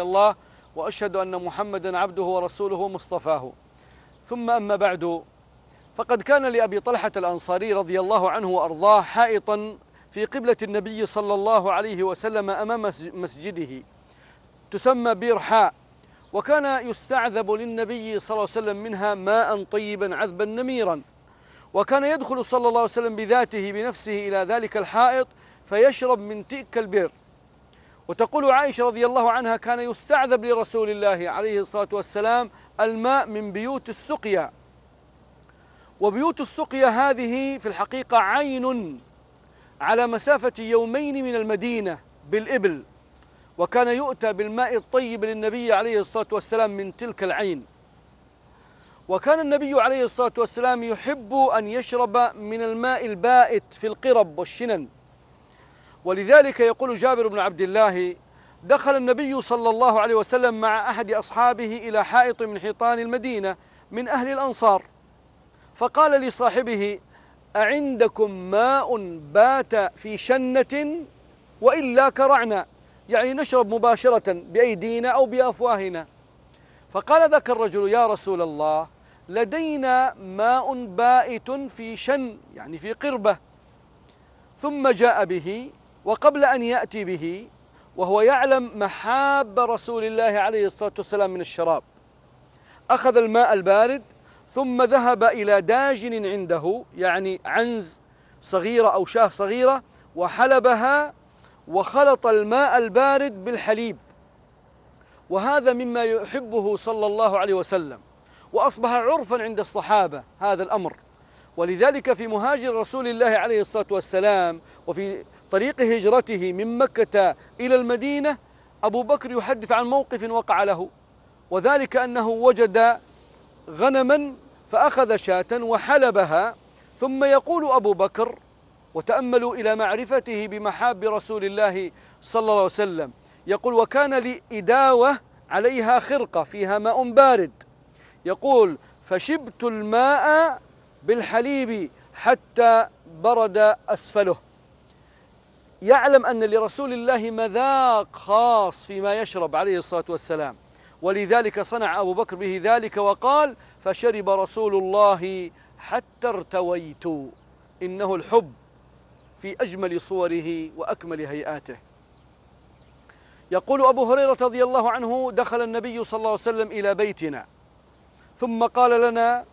الله وأشهد أن محمدا عبده ورسوله ومصطفاه ثم أما بعد فقد كان لأبي طلحة الأنصاري رضي الله عنه وأرضاه حائطا في قبلة النبي صلى الله عليه وسلم أمام مسجده تسمى بير حاء وكان يستعذب للنبي صلى الله عليه وسلم منها ماء طيبا عذبا نميرا وكان يدخل صلى الله عليه وسلم بذاته بنفسه إلى ذلك الحائط فيشرب من تلك البئر وتقول عائشة رضي الله عنها كان يستعذب لرسول الله عليه الصلاة والسلام الماء من بيوت السقيا وبيوت السقيا هذه في الحقيقة عين على مسافة يومين من المدينة بالإبل وكان يؤتى بالماء الطيب للنبي عليه الصلاة والسلام من تلك العين وكان النبي عليه الصلاة والسلام يحب أن يشرب من الماء البائت في القرب والشنن ولذلك يقول جابر بن عبد الله دخل النبي صلى الله عليه وسلم مع أحد أصحابه إلى حائط من حيطان المدينة من أهل الأنصار فقال لصاحبه أعندكم ماء بات في شنة وإلا كرعنا يعني نشرب مباشرة بأيدينا أو بأفواهنا فقال ذاك الرجل يا رسول الله لدينا ماء بائت في شن يعني في قربة ثم جاء به وقبل أن يأتي به وهو يعلم محاب رسول الله عليه الصلاة والسلام من الشراب أخذ الماء البارد ثم ذهب إلى داجن عنده يعني عنز صغيرة أو شاه صغيرة وحلبها وخلط الماء البارد بالحليب وهذا مما يحبه صلى الله عليه وسلم وأصبح عرفا عند الصحابة هذا الأمر ولذلك في مهاجر رسول الله عليه الصلاة والسلام وفي طريق هجرته من مكة إلى المدينة أبو بكر يحدث عن موقف وقع له وذلك أنه وجد غنما فأخذ شاة وحلبها ثم يقول أبو بكر وتأملوا إلى معرفته بمحاب رسول الله صلى الله عليه وسلم يقول وكان لي إداوة عليها خرقة فيها ماء بارد يقول فشبت الماء بالحليب حتى برد أسفله يعلم أن لرسول الله مذاق خاص فيما يشرب عليه الصلاة والسلام ولذلك صنع أبو بكر به ذلك وقال فشرب رسول الله حتى ارتويت إنه الحب في أجمل صوره وأكمل هيئاته يقول أبو هريرة رضي الله عنه دخل النبي صلى الله عليه وسلم إلى بيتنا ثم قال لنا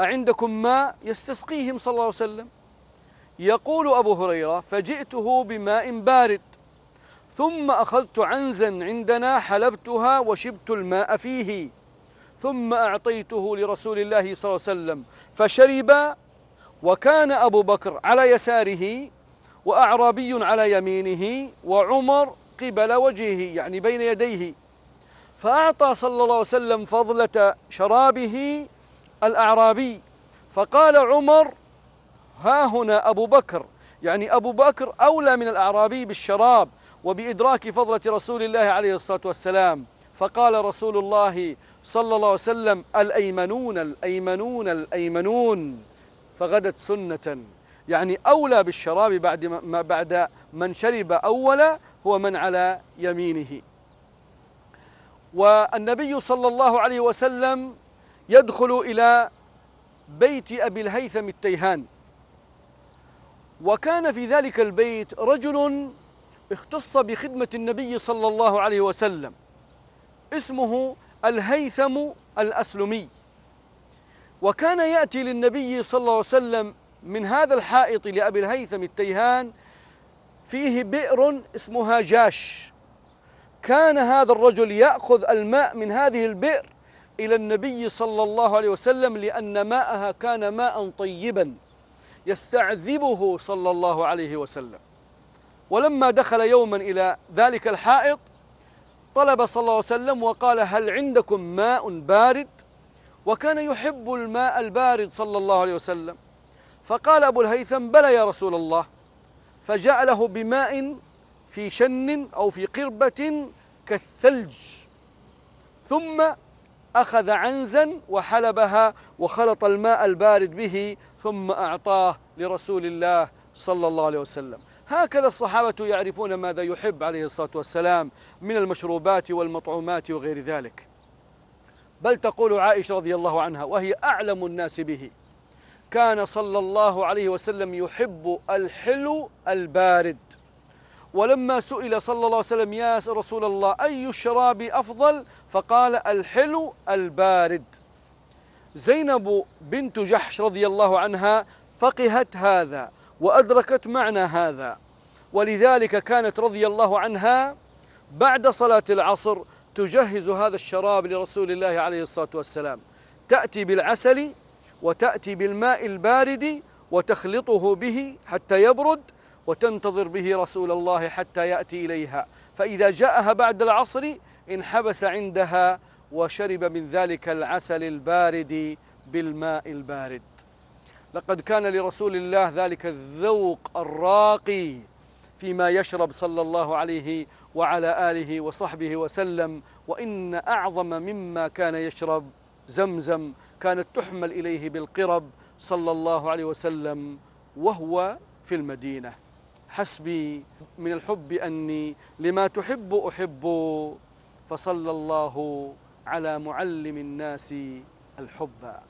أعندكم ماء يستسقيهم صلى الله عليه وسلم يقول أبو هريرة فجئته بماء بارد ثم أخذت عنزا عندنا حلبتها وشبت الماء فيه ثم أعطيته لرسول الله صلى الله عليه وسلم فشرب وكان أبو بكر على يساره وأعرابي على يمينه وعمر قبل وجهه يعني بين يديه فأعطى صلى الله عليه وسلم فضلة شرابه الأعرابي فقال عمر ها هنا أبو بكر يعني أبو بكر أولى من الأعرابي بالشراب وبإدراك فضلة رسول الله عليه الصلاة والسلام فقال رسول الله صلى الله عليه وسلم الأيمنون الأيمنون الأيمنون فغدت سنة يعني أولى بالشراب بعد, ما بعد من شرب أولا هو من على يمينه والنبي صلى الله عليه وسلم يدخل إلى بيت أبي الهيثم التيهان وكان في ذلك البيت رجل اختص بخدمة النبي صلى الله عليه وسلم اسمه الهيثم الأسلمي وكان يأتي للنبي صلى الله عليه وسلم من هذا الحائط لأبي الهيثم التيهان فيه بئر اسمها جاش كان هذا الرجل يأخذ الماء من هذه البئر إلى النبي صلى الله عليه وسلم لأن ماءها كان ماء طيباً يستعذبه صلى الله عليه وسلم ولما دخل يوما إلى ذلك الحائط طلب صلى الله عليه وسلم وقال هل عندكم ماء بارد وكان يحب الماء البارد صلى الله عليه وسلم فقال أبو الهيثم بلى يا رسول الله فجاء له بماء في شن أو في قربة كالثلج ثم أخذ عنزا وحلبها وخلط الماء البارد به ثم أعطاه لرسول الله صلى الله عليه وسلم هكذا الصحابة يعرفون ماذا يحب عليه الصلاة والسلام من المشروبات والمطعومات وغير ذلك بل تقول عائشة رضي الله عنها وهي أعلم الناس به كان صلى الله عليه وسلم يحب الحلو البارد ولما سئل صلى الله عليه وسلم يا رسول الله أي الشراب أفضل فقال الحلو البارد زينب بنت جحش رضي الله عنها فقهت هذا وأدركت معنى هذا ولذلك كانت رضي الله عنها بعد صلاة العصر تجهز هذا الشراب لرسول الله عليه الصلاة والسلام تأتي بالعسل وتأتي بالماء البارد وتخلطه به حتى يبرد وتنتظر به رسول الله حتى يأتي إليها فإذا جاءها بعد العصر انحبس عندها وشرب من ذلك العسل البارد بالماء البارد لقد كان لرسول الله ذلك الذوق الراقي فيما يشرب صلى الله عليه وعلى آله وصحبه وسلم وإن أعظم مما كان يشرب زمزم كانت تحمل إليه بالقرب صلى الله عليه وسلم وهو في المدينة حسبي من الحب أني لما تحب أحب فصلى الله على معلم الناس الحب